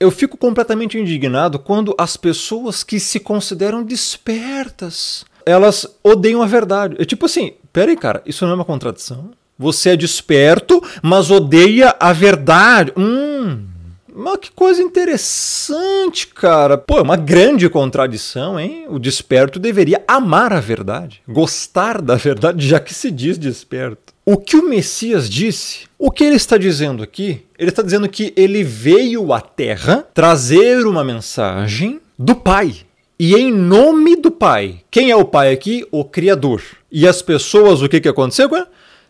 Eu fico completamente indignado quando as pessoas que se consideram despertas, elas odeiam a verdade. É tipo assim, peraí, cara, isso não é uma contradição? Você é desperto, mas odeia a verdade. Hum, mas que coisa interessante, cara. Pô, é uma grande contradição, hein? O desperto deveria amar a verdade, gostar da verdade, já que se diz desperto o que o Messias disse, o que ele está dizendo aqui? Ele está dizendo que ele veio à Terra trazer uma mensagem do Pai. E em nome do Pai. Quem é o Pai aqui? O Criador. E as pessoas, o que, que aconteceu?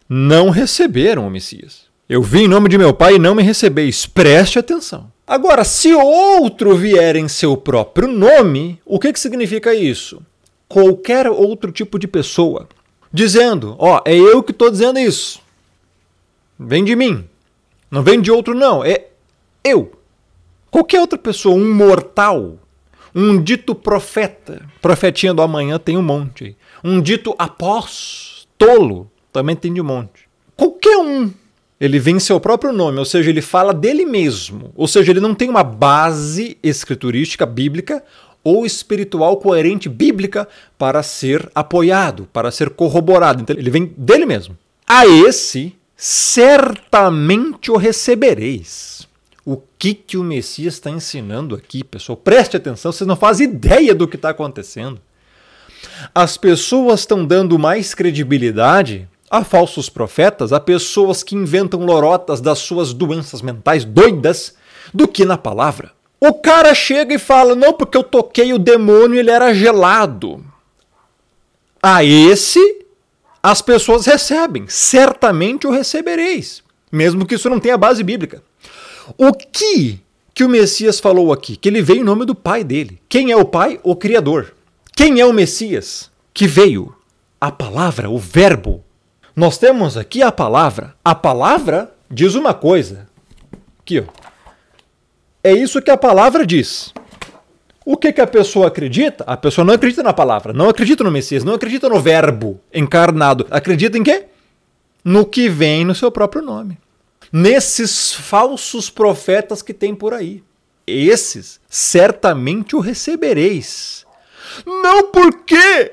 Não receberam o Messias. Eu vim em nome de meu Pai e não me recebeis. Preste atenção. Agora, se outro vier em seu próprio nome, o que, que significa isso? Qualquer outro tipo de pessoa dizendo: Ó, é eu que estou dizendo isso. Vem de mim. Não vem de outro, não. É eu. Qualquer outra pessoa, um mortal, um dito profeta, profetinha do amanhã tem um monte. Um dito apóstolo também tem de um monte. Qualquer um. Ele vem seu próprio nome, ou seja, ele fala dele mesmo. Ou seja, ele não tem uma base escriturística bíblica ou espiritual coerente bíblica para ser apoiado, para ser corroborado. Então ele vem dele mesmo. A esse certamente o recebereis. O que, que o Messias está ensinando aqui, pessoal? Preste atenção, vocês não fazem ideia do que está acontecendo. As pessoas estão dando mais credibilidade a falsos profetas, a pessoas que inventam lorotas das suas doenças mentais doidas, do que na palavra. O cara chega e fala: Não, porque eu toquei o demônio ele era gelado. A esse as pessoas recebem. Certamente o recebereis. Mesmo que isso não tenha base bíblica. O que que o Messias falou aqui? Que ele veio em nome do Pai dele. Quem é o Pai? O Criador. Quem é o Messias que veio? A palavra, o Verbo. Nós temos aqui a palavra. A palavra diz uma coisa. Aqui, ó. É isso que a palavra diz. O que, que a pessoa acredita? A pessoa não acredita na palavra, não acredita no Messias, não acredita no verbo encarnado. Acredita em quê? No que vem no seu próprio nome. Nesses falsos profetas que tem por aí. Esses certamente o recebereis. Não porque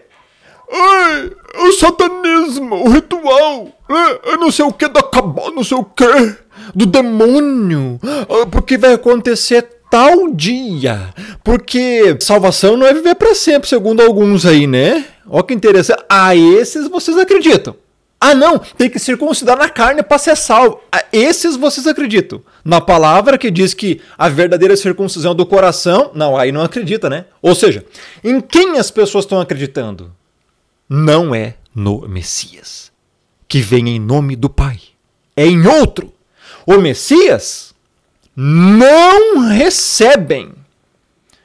Ai, o satanismo, o ritual, né? eu não sei o que da cabal, não sei o que do demônio, ah, porque vai acontecer tal dia. Porque salvação não é viver para sempre, segundo alguns aí, né? Ó que interessante. A esses vocês acreditam. Ah, não, tem que circuncidar na carne para ser salvo. A esses vocês acreditam. Na palavra que diz que a verdadeira circuncisão do coração, não, aí não acredita, né? Ou seja, em quem as pessoas estão acreditando? Não é no Messias, que vem em nome do Pai. É em outro o Messias, não recebem.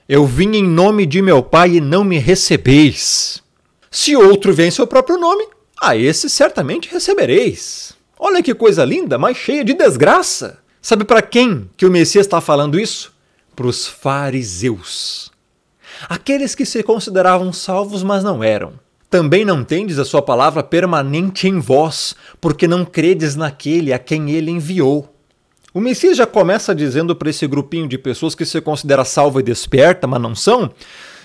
Eu vim em nome de meu Pai e não me recebeis. Se outro vem em seu próprio nome, a esse certamente recebereis. Olha que coisa linda, mas cheia de desgraça. Sabe para quem que o Messias está falando isso? Para os fariseus. Aqueles que se consideravam salvos, mas não eram. Também não tendes a sua palavra permanente em vós, porque não credes naquele a quem ele enviou. O Messias já começa dizendo para esse grupinho de pessoas que se considera salva e desperta, mas não são,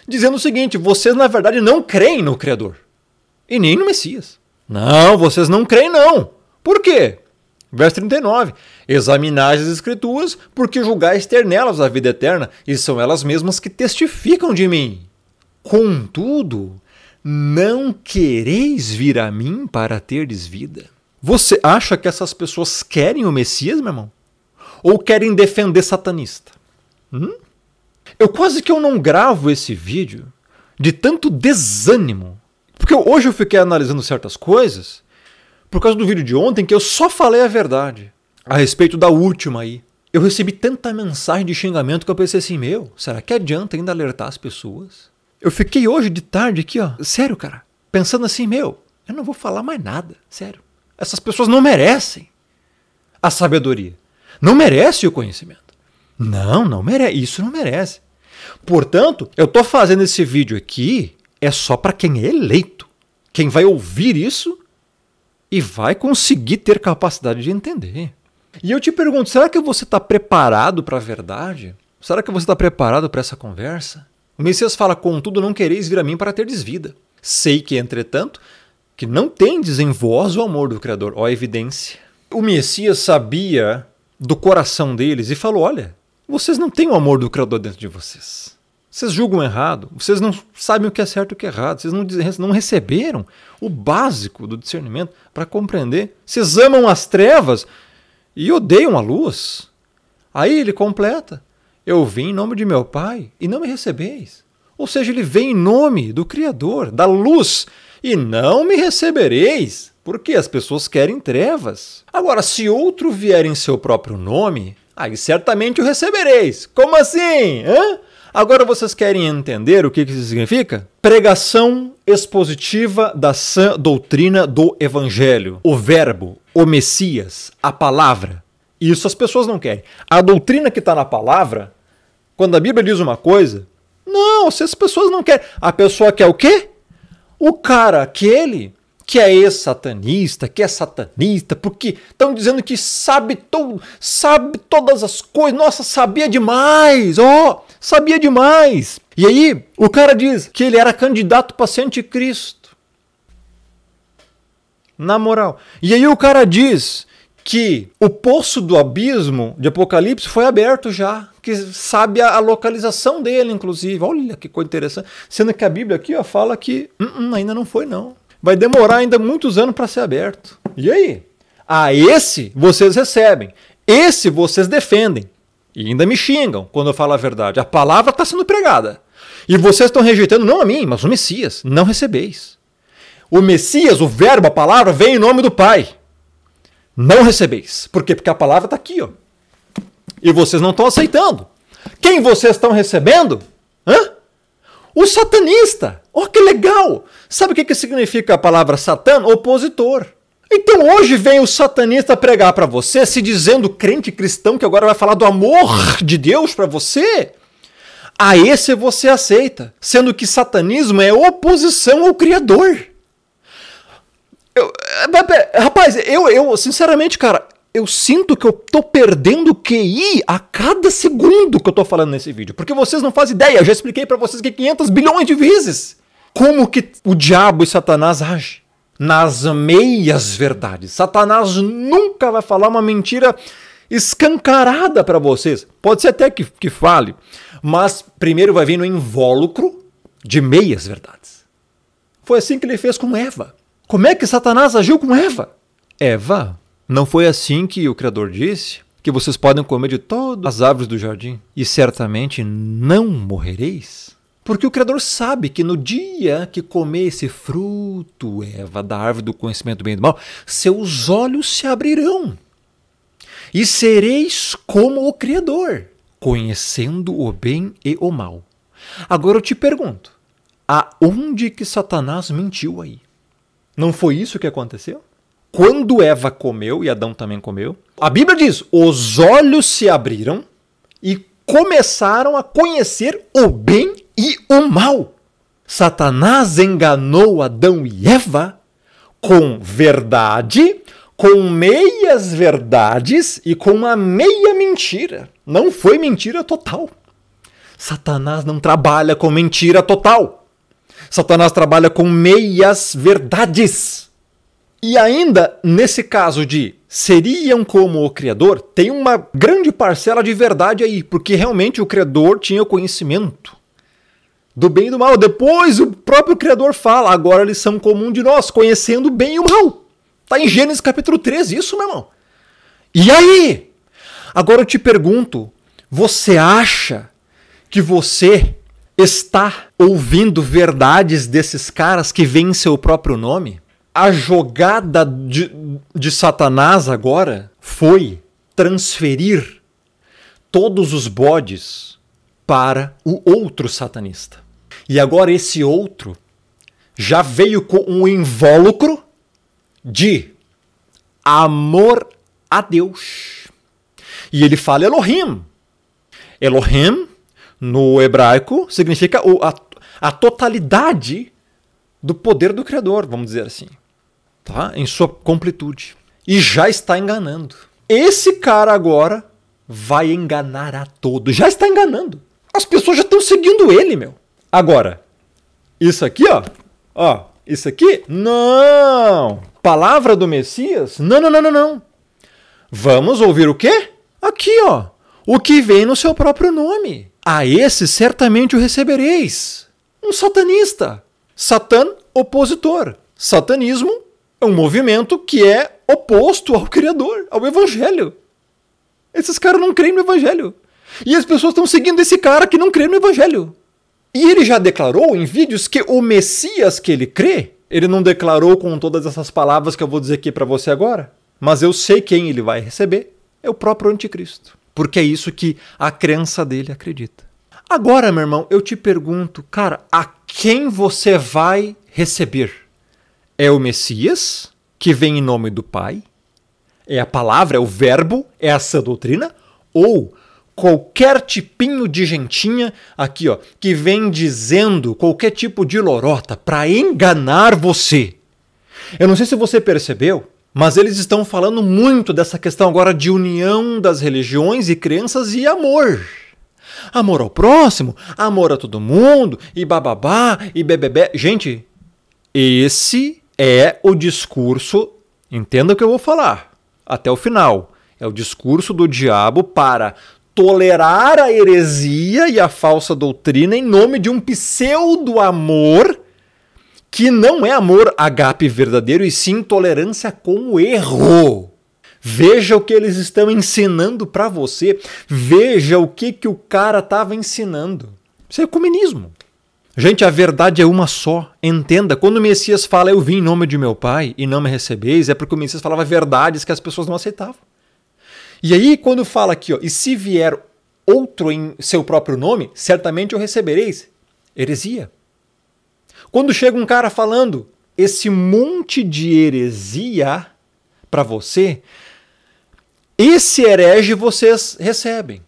dizendo o seguinte: vocês na verdade não creem no Criador e nem no Messias. Não, vocês não creem, não. Por quê? Verso 39: Examinais as Escrituras, porque julgais ter nelas a vida eterna, e são elas mesmas que testificam de mim. Contudo, não quereis vir a mim para terdes vida. Você acha que essas pessoas querem o Messias, meu irmão? ou querem defender satanista. Hum? Eu quase que eu não gravo esse vídeo de tanto desânimo, porque hoje eu fiquei analisando certas coisas por causa do vídeo de ontem que eu só falei a verdade a respeito da última aí. Eu recebi tanta mensagem de xingamento que eu pensei assim, meu, será que adianta ainda alertar as pessoas? Eu fiquei hoje de tarde aqui, ó, sério, cara, pensando assim, meu, eu não vou falar mais nada, sério. Essas pessoas não merecem a sabedoria. Não merece o conhecimento. Não, não merece. Isso não merece. Portanto, eu estou fazendo esse vídeo aqui é só para quem é eleito, quem vai ouvir isso e vai conseguir ter capacidade de entender. E eu te pergunto, será que você está preparado para a verdade? Será que você está preparado para essa conversa? O Messias fala: Contudo, não quereis vir a mim para ter vida. Sei que, entretanto, que não tendes em vós o amor do Criador. Ó, evidência. O Messias sabia do coração deles e falou: olha, vocês não têm o amor do Criador dentro de vocês. Vocês julgam errado, vocês não sabem o que é certo e o que é errado, vocês não, não receberam o básico do discernimento para compreender. Vocês amam as trevas e odeiam a luz. Aí ele completa: Eu vim em nome de meu Pai e não me recebeis. Ou seja, ele vem em nome do Criador, da luz e não me recebereis, porque as pessoas querem trevas. Agora, se outro vier em seu próprio nome, aí certamente o recebereis. Como assim? Hã? Agora vocês querem entender o que isso significa? Pregação expositiva da sã doutrina do Evangelho. O Verbo, o Messias, a palavra. Isso as pessoas não querem. A doutrina que está na palavra, quando a Bíblia diz uma coisa, não, se as pessoas não querem. A pessoa quer o quê? O cara aquele que é ex-satanista, que é satanista, porque estão dizendo que sabe tudo sabe todas as coisas. Nossa, sabia demais, ó, oh, sabia demais. E aí, o cara diz que ele era candidato para ser anticristo. Na moral. E aí o cara diz que o poço do abismo de Apocalipse foi aberto já, que sabe a, localização dele, inclusive. Olha que coisa interessante. Sendo que a Bíblia aqui ó, fala que uh -uh, ainda não foi, não. Vai demorar ainda muitos anos para ser aberto. E aí? A ah, esse vocês recebem, esse vocês defendem. E ainda me xingam quando eu falo a verdade. A palavra está sendo pregada. E vocês estão rejeitando não a mim, mas o Messias. Não recebeis. O Messias, o verbo, a palavra, vem em nome do Pai não recebeis. Por quê? Porque a palavra está aqui, ó. E vocês não estão aceitando. Quem vocês estão recebendo? Hã? O satanista. Ó, oh, que legal! Sabe o que, que significa a palavra Satã? Opositor. Então hoje vem o satanista pregar para você, se dizendo crente cristão que agora vai falar do amor de Deus para você. A esse você aceita, sendo que satanismo é oposição ao Criador. Eu, eh, rapaz, eu, eu, sinceramente, cara, eu sinto que eu tô perdendo QI a cada segundo que eu tô falando nesse vídeo. Porque vocês não fazem ideia, eu já expliquei para vocês que 500 bilhões de vezes. Como que o diabo e Satanás agem. Nas meias verdades. Satanás nunca vai falar uma mentira escancarada para vocês. Pode ser até que, que fale, mas primeiro vai vir no invólucro de meias verdades. Foi assim que ele fez com Eva. Como é que Satanás agiu com Eva? Eva, não foi assim que o Criador disse? Que vocês podem comer de todas as árvores do jardim e certamente não morrereis? Porque o Criador sabe que no dia que comer esse fruto, Eva, da árvore do conhecimento do bem e do mal, seus olhos se abrirão e sereis como o Criador, conhecendo o bem e o mal. Agora eu te pergunto, aonde que Satanás mentiu aí? Não foi isso que aconteceu? Quando Eva comeu e Adão também comeu, a Bíblia diz: os olhos se abriram e começaram a conhecer o bem e o mal. Satanás enganou Adão e Eva com verdade, com meias verdades e com uma meia mentira. Não foi mentira total. Satanás não trabalha com mentira total. Satanás trabalha com meias verdades. E ainda, nesse caso de seriam como o Criador, tem uma grande parcela de verdade aí, porque realmente o Criador tinha o conhecimento do bem e do mal. Depois o próprio Criador fala, agora eles são comum de nós, conhecendo o bem e o mal. Está em Gênesis capítulo 3, isso, meu irmão. E aí? Agora eu te pergunto, você acha que você está ouvindo verdades desses caras que vêm em seu próprio nome? A jogada de, de Satanás agora foi transferir todos os bodes para o outro satanista. E agora esse outro já veio com um invólucro de amor a Deus. E ele fala Elohim. Elohim no hebraico, significa o, a, a totalidade do poder do Criador, vamos dizer assim, tá? em sua completude. E já está enganando. Esse cara agora vai enganar a todos. Já está enganando. As pessoas já estão seguindo ele, meu. Agora, isso aqui, ó. Ó, isso aqui? Não! Palavra do Messias? Não, não, não, não, não. Vamos ouvir o quê? Aqui, ó. O que vem no seu próprio nome. A esse certamente o recebereis. Um satanista. Satã, opositor. Satanismo é um movimento que é oposto ao Criador, ao Evangelho. Esses caras não creem no Evangelho. E as pessoas estão seguindo esse cara que não crê no Evangelho. E ele já declarou em vídeos que o Messias que ele crê, ele não declarou com todas essas palavras que eu vou dizer aqui para você agora, mas eu sei quem ele vai receber: é o próprio Anticristo porque é isso que a crença dele acredita. Agora, meu irmão, eu te pergunto, cara, a quem você vai receber? É o Messias, que vem em nome do Pai? É a palavra, é o verbo, é essa doutrina? Ou qualquer tipinho de gentinha aqui, ó, que vem dizendo qualquer tipo de lorota para enganar você? Eu não sei se você percebeu, mas eles estão falando muito dessa questão agora de união das religiões e crenças e amor. Amor ao próximo, amor a todo mundo, e bababá, e bebebé. Gente, esse é o discurso, entenda o que eu vou falar até o final. É o discurso do diabo para tolerar a heresia e a falsa doutrina em nome de um pseudo-amor que não é amor agape verdadeiro e sim tolerância com o erro. Veja o que eles estão ensinando para você, veja o que que o cara estava ensinando. Isso é comunismo. Gente, a verdade é uma só. Entenda, quando o Messias fala eu vim em nome de meu Pai e não me recebeis, é porque o Messias falava verdades que as pessoas não aceitavam. E aí quando fala aqui, ó, e se vier outro em seu próprio nome, certamente o recebereis. Heresia. Quando chega um cara falando esse monte de heresia para você, esse herege vocês recebem.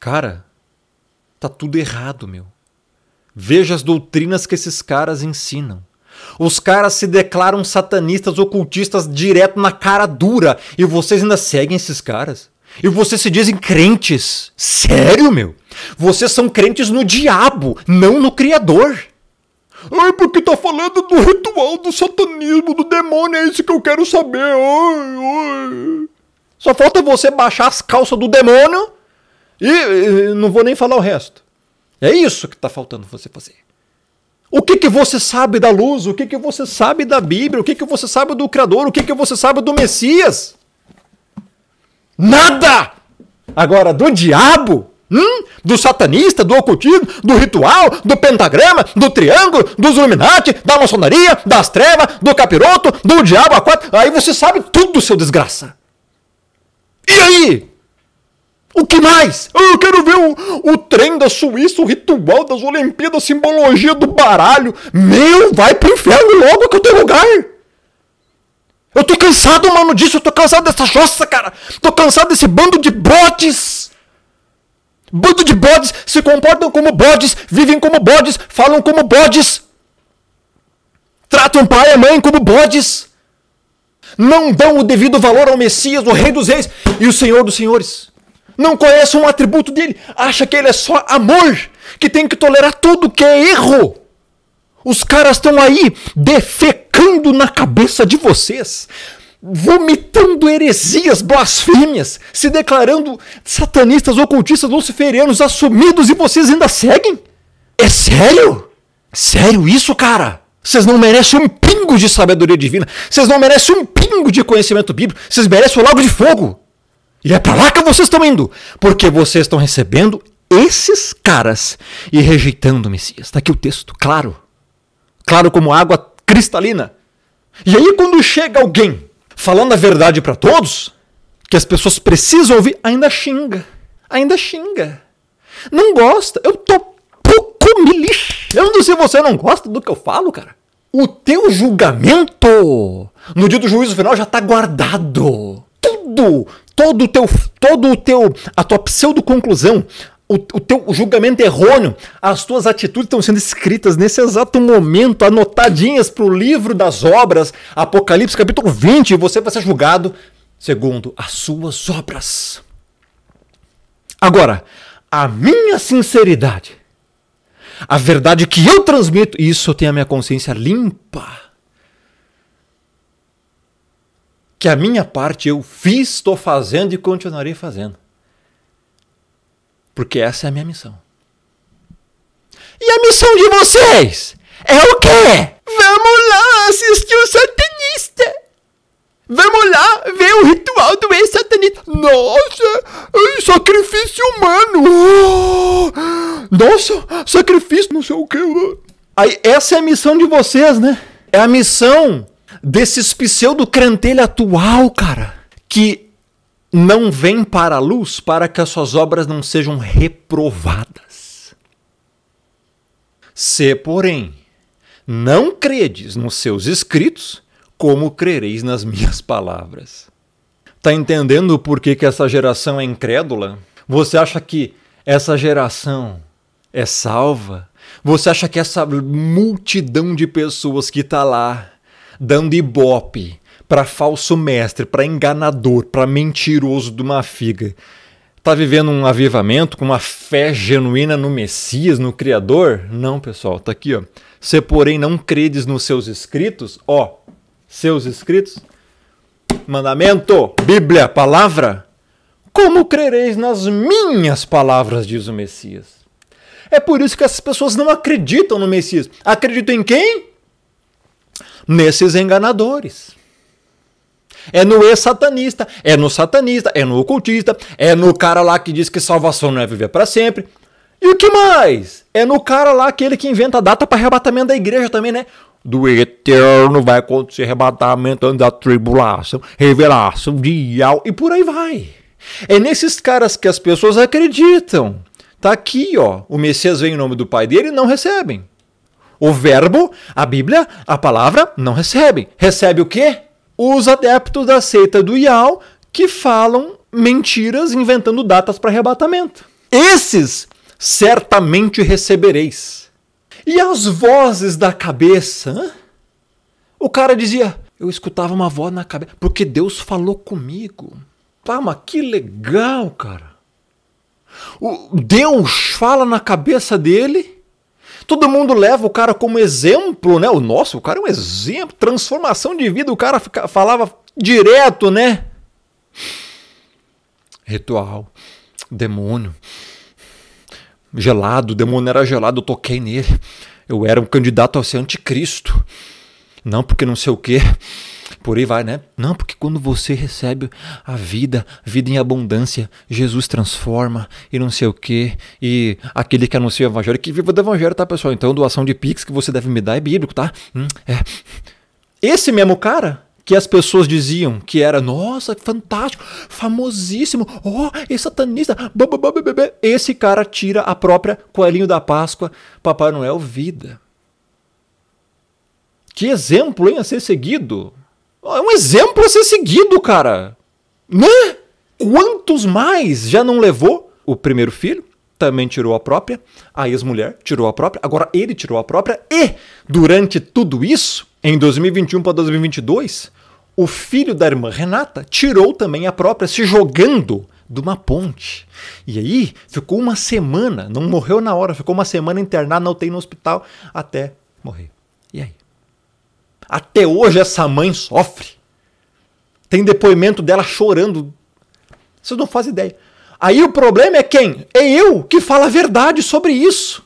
Cara, tá tudo errado, meu. Veja as doutrinas que esses caras ensinam. Os caras se declaram satanistas, ocultistas direto na cara dura e vocês ainda seguem esses caras? E vocês se dizem crentes. Sério, meu? Vocês são crentes no diabo, não no Criador. Ai, porque tá falando do ritual do satanismo, do demônio, é isso que eu quero saber. Ai, ai. Só falta você baixar as calças do demônio e, e não vou nem falar o resto. É isso que tá faltando você fazer. O que, que você sabe da luz? O que, que você sabe da Bíblia? O que, que você sabe do Criador? O que, que você sabe do Messias? Nada! Agora, do diabo, hum? do satanista, do ocultismo, do ritual, do pentagrama, do triângulo, dos Illuminati, da maçonaria, das trevas, do capiroto, do diabo a quatro. Aí você sabe tudo, seu desgraça. E aí? O que mais? Eu quero ver o, o trem da Suíça, o ritual das Olimpíadas, a simbologia do baralho. Meu, vai pro inferno logo que eu tenho lugar! Eu tô cansado, mano, disso. Eu tô cansado dessa choça, cara. Tô cansado desse bando de bodes. Bando de bodes se comportam como bodes, vivem como bodes, falam como bodes. Tratam pai e mãe como bodes. Não dão o devido valor ao Messias, o Rei dos Reis e o Senhor dos Senhores. Não conhece um atributo dele, acha que ele é só amor, que tem que tolerar tudo que é erro. Os caras estão aí defecando na cabeça de vocês, vomitando heresias, blasfêmias, se declarando satanistas, ocultistas, luciferianos assumidos e vocês ainda seguem? É sério? Sério isso, cara? Vocês não merecem um pingo de sabedoria divina. Vocês não merecem um pingo de conhecimento bíblico. Vocês merecem o lago de fogo. E é para lá que vocês estão indo. Porque vocês estão recebendo esses caras e rejeitando o Messias. Está aqui o texto, claro claro como água cristalina. E aí, quando chega alguém falando a verdade para todos, que as pessoas precisam ouvir, ainda xinga. Ainda xinga. Não gosta. Eu tô pouco me lixando se você não gosta do que eu falo, cara. O teu julgamento no dia do juízo final já tá guardado. Tudo, todo o teu, todo o teu, a tua pseudo conclusão, o, o teu julgamento errôneo, as tuas atitudes estão sendo escritas nesse exato momento, anotadinhas para o livro das obras, Apocalipse capítulo 20, e você vai ser julgado segundo as suas obras. Agora, a minha sinceridade, a verdade que eu transmito, isso eu tenho a minha consciência limpa. Que a minha parte eu fiz, estou fazendo e continuarei fazendo. Porque essa é a minha missão. E a missão de vocês é o quê? Vamos lá assistir o satanista. Vamos lá ver o ritual do ex-satanista. Nossa, sacrifício humano. Oh. Nossa, sacrifício não sei o que. Aí, essa é a missão de vocês, né? É a missão desses pseudo-crantelha atual, cara. Que não vem para a luz para que as suas obras não sejam reprovadas. Se, porém, não credes nos seus escritos, como crereis nas minhas palavras? Tá entendendo por que, que essa geração é incrédula? Você acha que essa geração é salva? Você acha que essa multidão de pessoas que está lá dando ibope para falso mestre, para enganador, para mentiroso de uma figa, tá vivendo um avivamento com uma fé genuína no Messias, no Criador? Não, pessoal, tá aqui, ó. Se porém não credes nos seus escritos, ó, seus escritos, mandamento, Bíblia, palavra, como crereis nas minhas palavras, diz o Messias? É por isso que essas pessoas não acreditam no Messias. Acreditam em quem? nesses enganadores. É no ex-satanista, é no satanista, é no ocultista, é no cara lá que diz que salvação não é viver para sempre. E o que mais? É no cara lá aquele que inventa a data para arrebatamento da igreja também, né? Do eterno vai acontecer arrebatamento da tribulação, revelação dial e por aí vai. É nesses caras que as pessoas acreditam. Tá aqui, ó. O Messias vem em nome do pai dele e não recebem. O verbo, a Bíblia, a palavra não recebem. Recebe o quê? Os adeptos da seita do Ial que falam mentiras inventando datas para arrebatamento. Esses certamente recebereis. E as vozes da cabeça? Hein? O cara dizia: Eu escutava uma voz na cabeça, porque Deus falou comigo. Pá, mas que legal, cara. O Deus fala na cabeça dele Todo mundo leva o cara como exemplo, né? O nosso, o cara é um exemplo, transformação de vida, o cara fica, falava direto, né? Ritual, demônio, gelado, o demônio era gelado, eu toquei nele. Eu era um candidato a ser anticristo. Não, porque não sei o quê por aí vai, né? Não, porque quando você recebe a vida, vida em abundância, Jesus transforma e não sei o quê. E aquele que anuncia o evangelho, que viva do evangelho, tá, pessoal? Então, doação de pix que você deve me dar é bíblico, tá? Hum, é. Esse mesmo cara que as pessoas diziam que era, nossa, fantástico, famosíssimo, ó, oh, é satanista, esse cara tira a própria coelhinho da Páscoa, Papai Noel vida. Que exemplo, hein, a ser seguido. É um exemplo a ser seguido, cara. Né? Quantos mais já não levou o primeiro filho? Também tirou a própria, a ex-mulher tirou a própria, agora ele tirou a própria, e durante tudo isso, em 2021 para 2022, o filho da irmã Renata tirou também a própria, se jogando de uma ponte. E aí ficou uma semana, não morreu na hora, ficou uma semana internado na UTI no hospital até morrer. E aí? Até hoje essa mãe sofre. Tem depoimento dela chorando. Vocês não fazem ideia. Aí o problema é quem? É eu que falo a verdade sobre isso.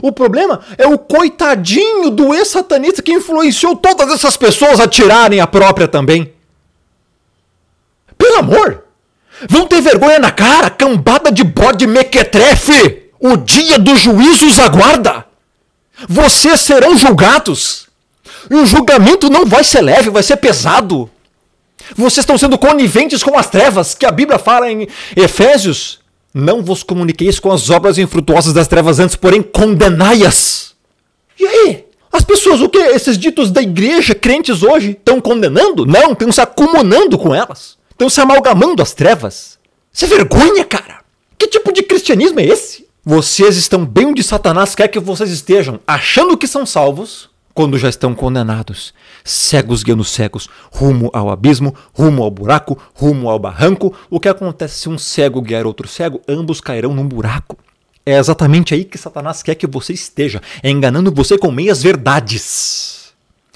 O problema é o coitadinho do ex-satanista que influenciou todas essas pessoas a tirarem a própria também. Pelo amor! Vão ter vergonha na cara, cambada de bode mequetrefe! O dia do juízo os aguarda! Vocês serão julgados! E o julgamento não vai ser leve, vai ser pesado. Vocês estão sendo coniventes com as trevas, que a Bíblia fala em Efésios. Não vos comuniqueis com as obras infrutuosas das trevas antes, porém condenai-as. E aí? As pessoas, o que? Esses ditos da igreja, crentes hoje, estão condenando? Não, estão se acumulando com elas. Estão se amalgamando às trevas. Isso é vergonha, cara. Que tipo de cristianismo é esse? Vocês estão bem onde Satanás quer que vocês estejam, achando que são salvos, quando já estão condenados, cegos guiando cegos, rumo ao abismo, rumo ao buraco, rumo ao barranco. O que acontece se um cego guiar outro cego? Ambos cairão num buraco. É exatamente aí que Satanás quer que você esteja, enganando você com meias verdades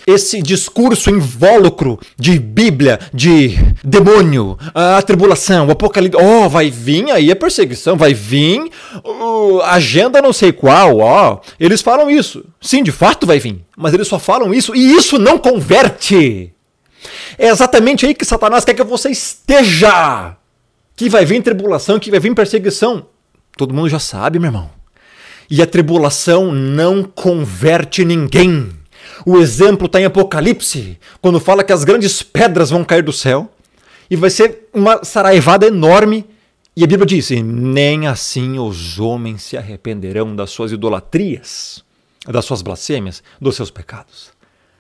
esse discurso invólucro de Bíblia, de demônio, a tribulação, o apocalipse. Ó, oh, vai vir aí a perseguição, vai vir uh, agenda não sei qual, ó. Oh. Eles falam isso. Sim, de fato vai vir. Mas eles só falam isso e isso não converte. É exatamente aí que Satanás quer que você esteja. Que vai vir tribulação, que vai vir perseguição. Todo mundo já sabe, meu irmão. E a tribulação não converte ninguém. O exemplo está em Apocalipse, quando fala que as grandes pedras vão cair do céu e vai ser uma saraivada enorme. E a Bíblia diz: nem assim os homens se arrependerão das suas idolatrias, das suas blasfêmias, dos seus pecados.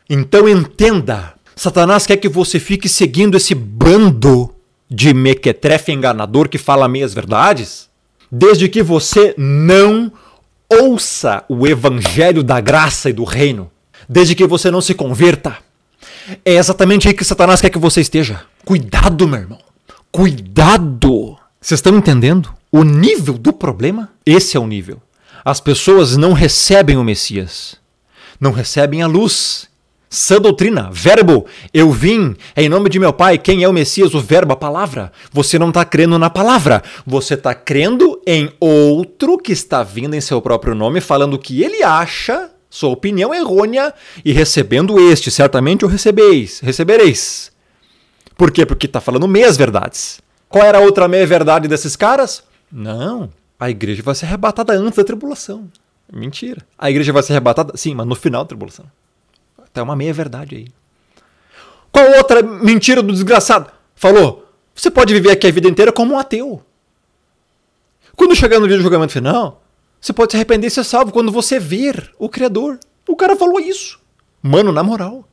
Então entenda: Satanás quer que você fique seguindo esse bando de mequetrefe enganador que fala meias verdades, desde que você não ouça o evangelho da graça e do reino desde que você não se converta. É exatamente aí que Satanás quer que você esteja. Cuidado, meu irmão. Cuidado. Vocês estão entendendo o nível do problema? Esse é o nível. As pessoas não recebem o Messias. Não recebem a luz. Sã doutrina, verbo, eu vim em nome de meu pai. Quem é o Messias? O verbo, a palavra. Você não está crendo na palavra, você está crendo em outro que está vindo em seu próprio nome, falando o que ele acha sua opinião é errônea, e recebendo este, certamente o recebeis, recebereis. Por quê? Porque está falando meias verdades. Qual era a outra meia verdade desses caras? Não, a igreja vai ser arrebatada antes da tribulação. Mentira. A igreja vai ser arrebatada, sim, mas no final da tribulação. Até tá uma meia verdade aí. Qual outra mentira do desgraçado? Falou, você pode viver aqui a vida inteira como um ateu. Quando chegar no dia do julgamento final, você pode se arrepender e ser salvo quando você ver o Criador. O cara falou isso. Mano, na moral.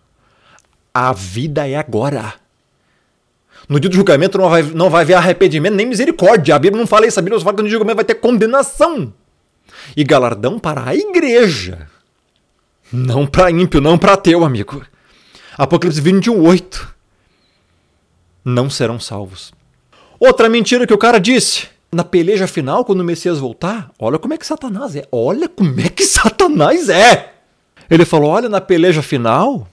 A vida é agora. No dia do julgamento não vai, não vai haver arrependimento nem misericórdia. A Bíblia não fala isso. A Bíblia só fala que no julgamento vai ter condenação. E galardão para a igreja. Não para ímpio, não para teu amigo. Apocalipse 21, 8. Não serão salvos. Outra mentira que o cara disse na peleja final, quando o Messias voltar, olha como é que Satanás é. Olha como é que Satanás é. Ele falou: olha, na peleja final,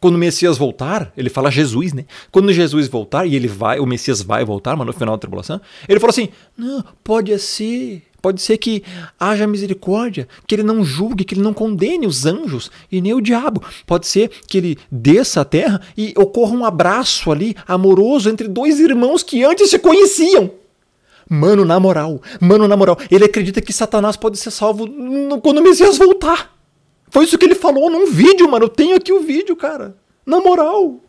quando o Messias voltar, ele fala Jesus, né? Quando Jesus voltar, e ele vai, o Messias vai voltar, mas no final da tribulação, ele falou assim: não, pode ser. Pode ser que haja misericórdia, que ele não julgue, que ele não condene os anjos e nem o diabo. Pode ser que ele desça a terra e ocorra um abraço ali amoroso entre dois irmãos que antes se conheciam. Mano, na moral, mano, na moral, ele acredita que Satanás pode ser salvo quando o Messias voltar. Foi isso que ele falou num vídeo, mano. Eu tenho aqui o vídeo, cara. Na moral.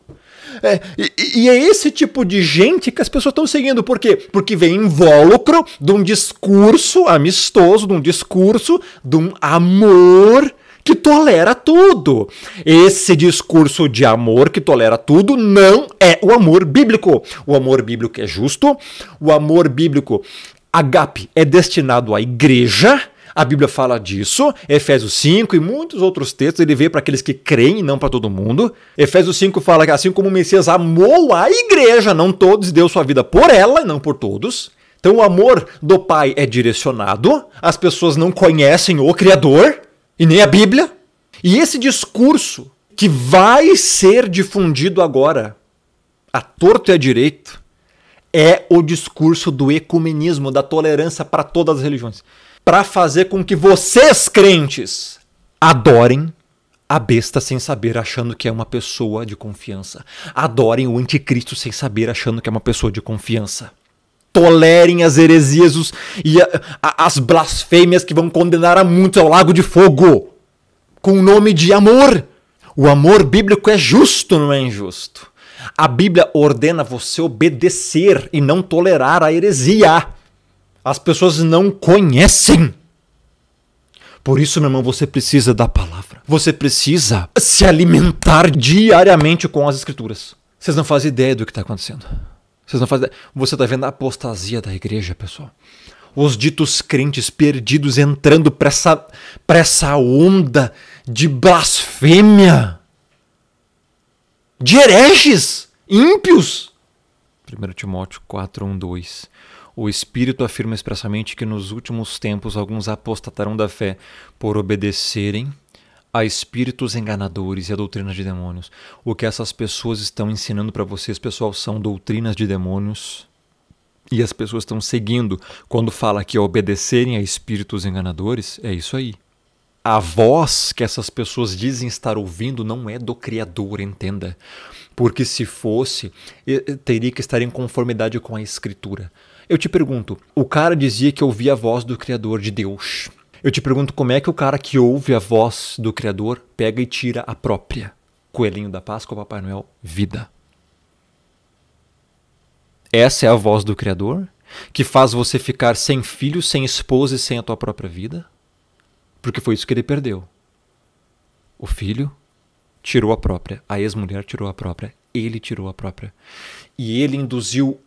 É, e, e, é esse tipo de gente que as pessoas estão seguindo. Por quê? Porque vem invólucro de um discurso amistoso, de um discurso de um amor que tolera tudo. Esse discurso de amor que tolera tudo não é o amor bíblico. O amor bíblico é justo, o amor bíblico agape é destinado à igreja. A Bíblia fala disso, Efésios 5 e muitos outros textos, ele vê para aqueles que creem, não para todo mundo. Efésios 5 fala que assim como o Messias amou a igreja, não todos, deu sua vida por ela e não por todos. Então o amor do Pai é direcionado, as pessoas não conhecem o Criador, e nem a Bíblia. E esse discurso que vai ser difundido agora, a torto e a direito, é o discurso do ecumenismo, da tolerância para todas as religiões, para fazer com que vocês crentes adorem a besta sem saber, achando que é uma pessoa de confiança. Adorem o anticristo sem saber, achando que é uma pessoa de confiança tolerem as heresias os, e a, a, as blasfêmias que vão condenar a muitos ao lago de fogo. Com o nome de amor. O amor bíblico é justo, não é injusto. A Bíblia ordena você obedecer e não tolerar a heresia. As pessoas não conhecem. Por isso, meu irmão, você precisa da palavra. Você precisa se alimentar diariamente com as escrituras. Vocês não fazem ideia do que está acontecendo. Vocês não fazem. Você está vendo a apostasia da igreja, pessoal. Os ditos crentes perdidos entrando para essa, essa onda de blasfêmia, de hereges, ímpios. 1 Timóteo 4, 1, 2. O Espírito afirma expressamente que nos últimos tempos alguns apostatarão da fé por obedecerem a espíritos enganadores e a doutrinas de demônios. O que essas pessoas estão ensinando para vocês, pessoal, são doutrinas de demônios. E as pessoas estão seguindo. Quando fala que obedecerem a espíritos enganadores, é isso aí. A voz que essas pessoas dizem estar ouvindo não é do Criador, entenda. Porque se fosse, teria que estar em conformidade com a Escritura. Eu te pergunto, o cara dizia que ouvia a voz do Criador de Deus. Eu te pergunto como é que o cara que ouve a voz do Criador pega e tira a própria. Coelhinho da Páscoa, Papai Noel, vida. Essa é a voz do Criador que faz você ficar sem filho, sem esposa e sem a tua própria vida? Porque foi isso que ele perdeu. O filho tirou a própria, a ex-mulher tirou a própria, ele tirou a própria. E ele induziu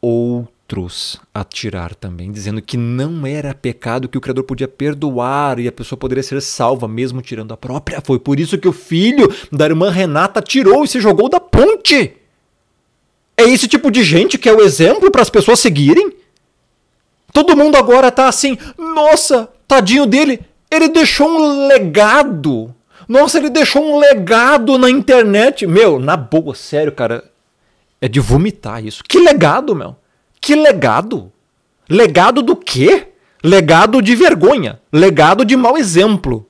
outro outros atirar também, dizendo que não era pecado, que o Criador podia perdoar e a pessoa poderia ser salva mesmo tirando a própria. Foi por isso que o filho da irmã Renata tirou e se jogou da ponte. É esse tipo de gente que é o exemplo para as pessoas seguirem? Todo mundo agora tá assim, nossa, tadinho dele, ele deixou um legado. Nossa, ele deixou um legado na internet. Meu, na boa, sério, cara. É de vomitar isso. Que legado, meu. Que legado? Legado do quê? Legado de vergonha, legado de mau exemplo,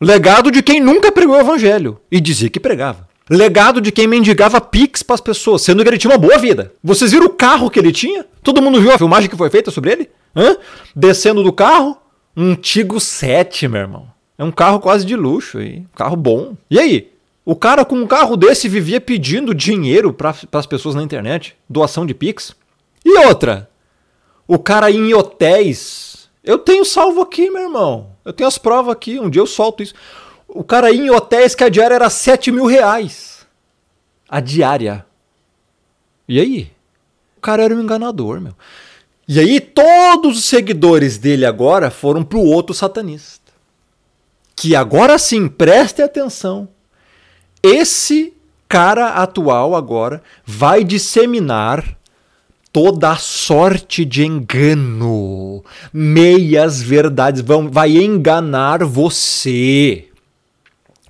legado de quem nunca pregou o evangelho e dizia que pregava. Legado de quem mendigava pix para as pessoas, sendo que ele tinha uma boa vida. Vocês viram o carro que ele tinha? Todo mundo viu a filmagem que foi feita sobre ele? Hã? Descendo do carro, um Tigo 7, meu irmão. É um carro quase de luxo aí, um carro bom. E aí? O cara com um carro desse vivia pedindo dinheiro para as pessoas na internet, doação de pix. E outra, o cara em hotéis. Eu tenho salvo aqui, meu irmão. Eu tenho as provas aqui, um dia eu solto isso. O cara em hotéis que a diária era 7 mil reais. A diária. E aí? O cara era um enganador, meu. E aí todos os seguidores dele agora foram pro outro satanista. Que agora sim, preste atenção. Esse cara atual agora vai disseminar toda sorte de engano, meias verdades, vão, vai enganar você.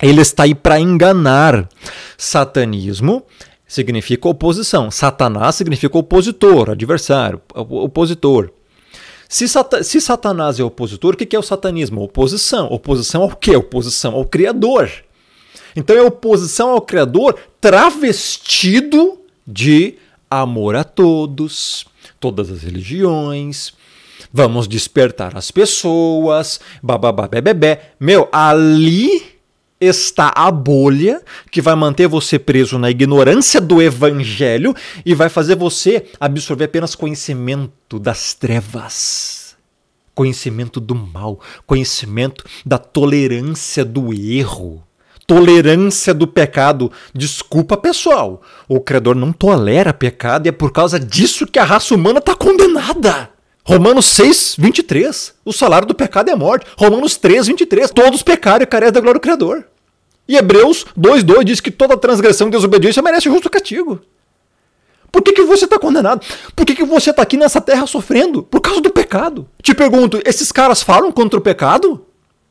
Ele está aí para enganar. Satanismo significa oposição. Satanás significa opositor, adversário, opositor. Se, se Satanás é opositor, o que, que é o satanismo? Oposição. Oposição ao quê? Oposição ao Criador. Então é oposição ao Criador travestido de amor a todos, todas as religiões, vamos despertar as pessoas, bababá, bebê. Meu, ali está a bolha que vai manter você preso na ignorância do evangelho e vai fazer você absorver apenas conhecimento das trevas, conhecimento do mal, conhecimento da tolerância do erro tolerância do pecado. Desculpa, pessoal. O Criador não tolera pecado e é por causa disso que a raça humana está condenada. Romanos 6, 23. O salário do pecado é a morte. Romanos 3, 23. Todos pecaram e carecem da glória do Criador. E Hebreus 2, 2 diz que toda transgressão e desobediência merece justo castigo. Por que, que você está condenado? Por que, que você está aqui nessa terra sofrendo? Por causa do pecado. Te pergunto, esses caras falam contra o pecado?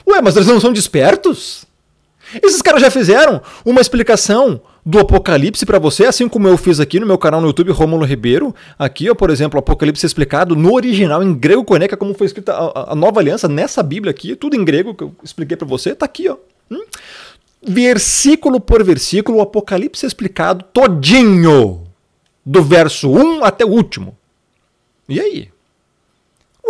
Ué, mas eles não são despertos? Esses caras já fizeram uma explicação do Apocalipse para você, assim como eu fiz aqui no meu canal no YouTube Romulo Ribeiro. Aqui, ó, por exemplo, Apocalipse explicado no original em grego coneca como foi escrita a, a Nova Aliança nessa Bíblia aqui, tudo em grego que eu expliquei para você, tá aqui, ó. Hum? Versículo por versículo, o Apocalipse explicado todinho, do verso 1 até o último. E aí?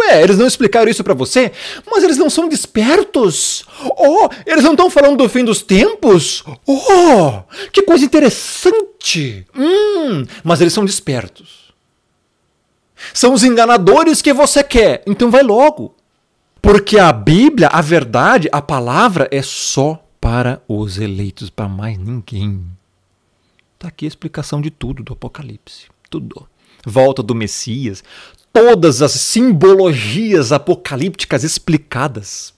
Ué, eles não explicaram isso para você? Mas eles não são despertos? Oh, eles não estão falando do fim dos tempos? Oh, que coisa interessante! Hum, mas eles são despertos. São os enganadores que você quer, então vai logo. Porque a Bíblia, a verdade, a palavra é só para os eleitos, para mais ninguém. Está aqui a explicação de tudo do Apocalipse. Tudo. Volta do Messias, todas as simbologias apocalípticas explicadas.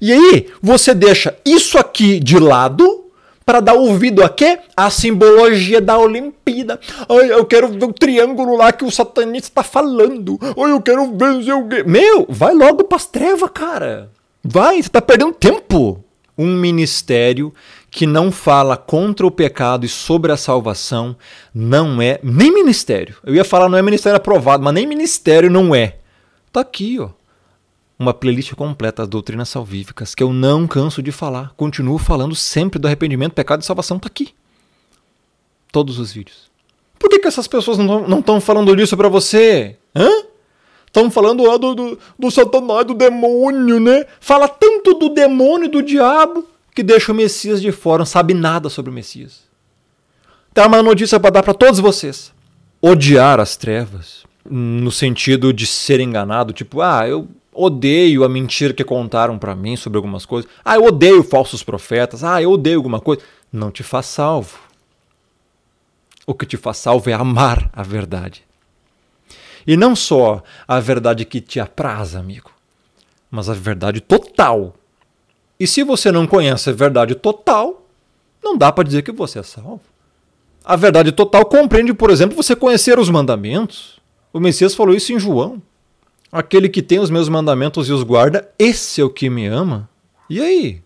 E aí, você deixa isso aqui de lado para dar ouvido a quê? A simbologia da Olimpíada. Ai, eu quero ver o triângulo lá que o satanista está falando. Ai, eu quero ver o Meu, vai logo para as trevas, cara. Vai, você está perdendo tempo um ministério que não fala contra o pecado e sobre a salvação não é nem ministério. Eu ia falar não é ministério aprovado, mas nem ministério não é. Tá aqui, ó. Uma playlist completa das doutrinas salvíficas que eu não canso de falar. Continuo falando sempre do arrependimento, pecado e salvação. Tá aqui. Todos os vídeos. Por que, que essas pessoas não estão falando disso para você? Hã? Estamos falando lá do, do, do Satanás, do demônio, né? Fala tanto do demônio, e do diabo, que deixa o Messias de fora, não sabe nada sobre o Messias. Tem uma notícia para dar para todos vocês: odiar as trevas, no sentido de ser enganado, tipo, ah, eu odeio a mentira que contaram para mim sobre algumas coisas, ah, eu odeio falsos profetas, ah, eu odeio alguma coisa, não te faz salvo. O que te faz salvo é amar a verdade e não só a verdade que te apraz, amigo, mas a verdade total. E se você não conhece a verdade total, não dá para dizer que você é salvo. A verdade total compreende, por exemplo, você conhecer os mandamentos. O Messias falou isso em João. Aquele que tem os meus mandamentos e os guarda, esse é o que me ama. E aí?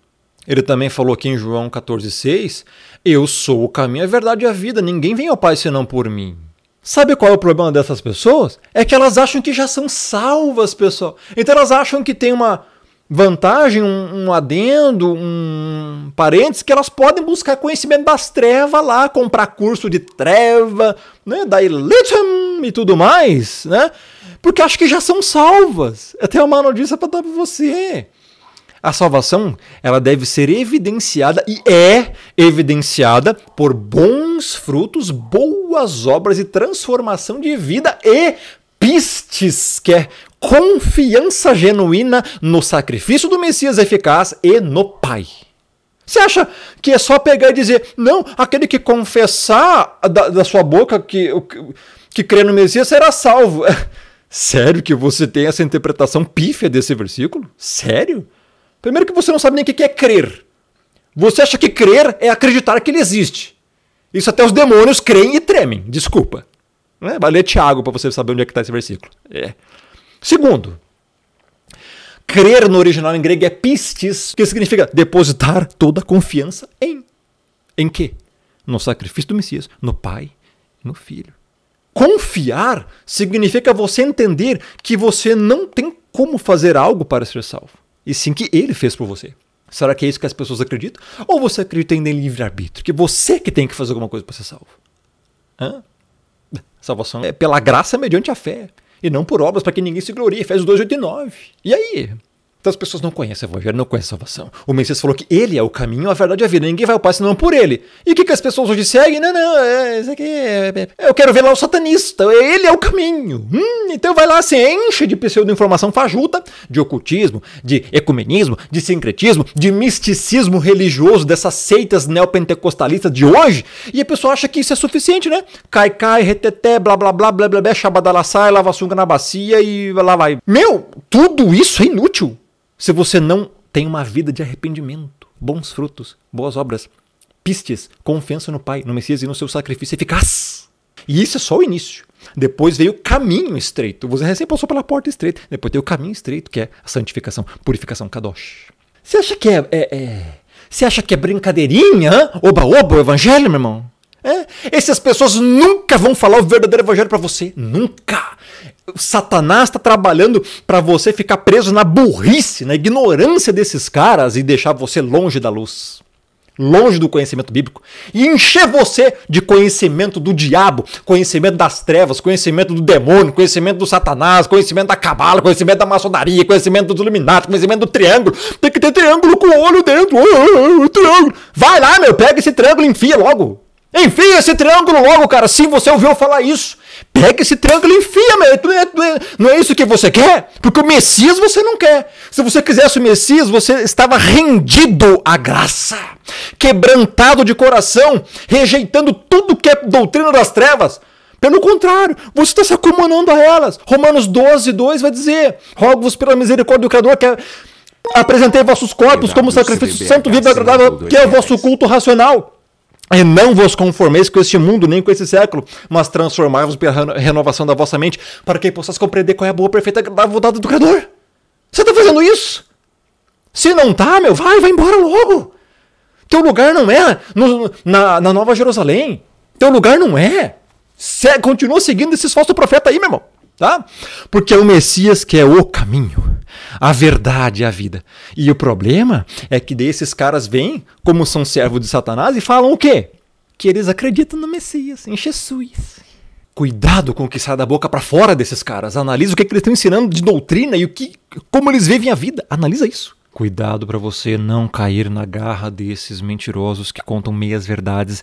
Ele também falou aqui em João 14,6: Eu sou o caminho, a verdade e a vida, ninguém vem ao Pai senão por mim. Sabe qual é o problema dessas pessoas? É que elas acham que já são salvas, pessoal. Então elas acham que tem uma vantagem, um, um adendo, um parênteses, que elas podem buscar conhecimento das trevas lá, comprar curso de treva, né, da Elitum e tudo mais, né? Porque acham que já são salvas. Eu tenho uma notícia para dar para você. A salvação, ela deve ser evidenciada e é evidenciada por bons frutos, boas obras e transformação de vida e pistes, que é confiança genuína no sacrifício do Messias eficaz e no Pai. Você acha que é só pegar e dizer, não, aquele que confessar da, da sua boca que, que crê no Messias será salvo? Sério que você tem essa interpretação pífia desse versículo? Sério? Primeiro que você não sabe nem o que é crer. Você acha que crer é acreditar que ele existe. Isso até os demônios creem e tremem. Desculpa. Né? Vai ler Tiago para você saber onde é que está esse versículo. É. Segundo, crer no original em grego é pistis, que significa depositar toda a confiança em. Em quê? No sacrifício do Messias, no Pai e no Filho. Confiar significa você entender que você não tem como fazer algo para ser salvo e sim que ele fez por você. Será que é isso que as pessoas acreditam? Ou você acredita em livre-arbítrio, que você que tem que fazer alguma coisa para ser salvo? Hã? Salvação é pela graça mediante a fé, e não por obras para que ninguém se glorie. Efésios 2,89. E aí? Então as pessoas não conhecem o Evangelho, não conhecem a salvação. O Messias falou que ele é o caminho, a verdade e a vida. Ninguém vai ao Pai senão por ele. E o que, que as pessoas hoje seguem? Não, não, é, isso aqui é, é, eu quero ver lá o satanista. Ele é o caminho. Hum, então vai lá, se enche de pseudo-informação fajuta, de ocultismo, de ecumenismo, de sincretismo, de misticismo religioso dessas seitas neopentecostalistas de hoje. E a pessoa acha que isso é suficiente, né? Cai, cai, reteté, blá, blá, blá, blá, blá, blá, xabadalaçai, lava sunga na bacia e lá vai. Meu, tudo isso é inútil se você não tem uma vida de arrependimento, bons frutos, boas obras, pistes, confiança no Pai, no Messias e no seu sacrifício eficaz. E isso é só o início. Depois veio o caminho estreito. Você recém passou pela porta estreita. Depois tem o caminho estreito, que é a santificação, purificação, kadosh. Você acha que é. é, é você acha que é brincadeirinha? Oba-oba, o evangelho, meu irmão? É? Essas pessoas nunca vão falar o verdadeiro evangelho para você. Nunca! Satanás está trabalhando para você ficar preso na burrice, na ignorância desses caras e deixar você longe da luz, longe do conhecimento bíblico e encher você de conhecimento do diabo, conhecimento das trevas, conhecimento do demônio, conhecimento do Satanás, conhecimento da cabala, conhecimento da maçonaria, conhecimento dos iluminados, conhecimento do triângulo. Tem que ter triângulo com o olho dentro. triângulo. Vai lá, meu, pega esse triângulo e enfia logo. Enfia esse triângulo logo, cara. Se você ouviu falar isso, pega esse triângulo e enfia, meu. É, é, não é, isso que você quer? Porque o Messias você não quer. Se você quisesse o Messias, você estava rendido à graça, quebrantado de coração, rejeitando tudo que é doutrina das trevas. Pelo contrário, você está se acomodando a elas. Romanos 12, 2 vai dizer: Rogo-vos pela misericórdia do Criador que é apresentei vossos corpos como sacrifício santo, vivo agradável, que é o vosso culto racional. E não vos conformeis com este mundo, nem com este século, mas transformai-vos pela renovação da vossa mente, para que possais compreender qual é a boa, perfeita da vontade do Criador. Você está fazendo isso? Se não tá, meu, vai, vai embora logo. Teu lugar não é no, na, na Nova Jerusalém. Teu lugar não é. Se, continua seguindo esses falsos profetas aí, meu irmão. Tá? Porque é o Messias que é o caminho a verdade é a vida. E o problema é que desses caras vêm, como são servos de Satanás, e falam o quê? Que eles acreditam no Messias, em Jesus. Cuidado com o que sai da boca para fora desses caras. Analisa o que, é que eles estão ensinando de doutrina e o que, como eles vivem a vida. Analisa isso. Cuidado para você não cair na garra desses mentirosos que contam meias verdades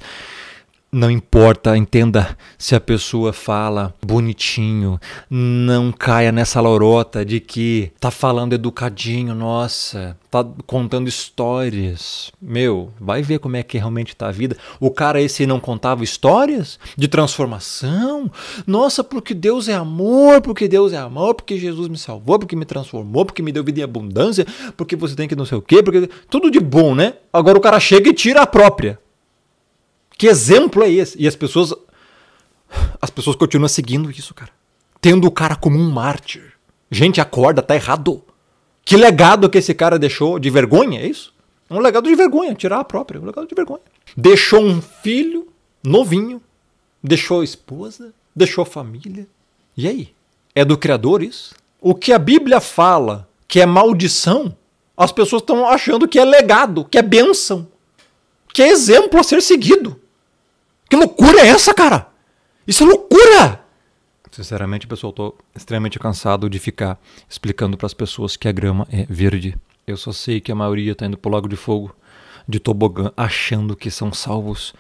não importa, entenda se a pessoa fala bonitinho, não caia nessa lorota de que tá falando educadinho, nossa, tá contando histórias. Meu, vai ver como é que realmente tá a vida. O cara esse não contava histórias de transformação? Nossa, porque Deus é amor, porque Deus é amor, porque Jesus me salvou, porque me transformou, porque me deu vida em abundância, porque você tem que não sei o quê, porque tudo de bom, né? Agora o cara chega e tira a própria. Que exemplo é esse? E as pessoas. As pessoas continuam seguindo isso, cara. Tendo o cara como um mártir. Gente, acorda, tá errado. Que legado que esse cara deixou de vergonha, é isso? É um legado de vergonha, tirar a própria, é um legado de vergonha. Deixou um filho novinho, deixou a esposa, deixou a família. E aí? É do Criador isso? O que a Bíblia fala que é maldição, as pessoas estão achando que é legado, que é bênção, que é exemplo a ser seguido. Que loucura é essa, cara? Isso é loucura! Sinceramente, pessoal, tô extremamente cansado de ficar explicando para as pessoas que a grama é verde. Eu só sei que a maioria tá indo pro Lago de Fogo, de tobogã, achando que são salvos.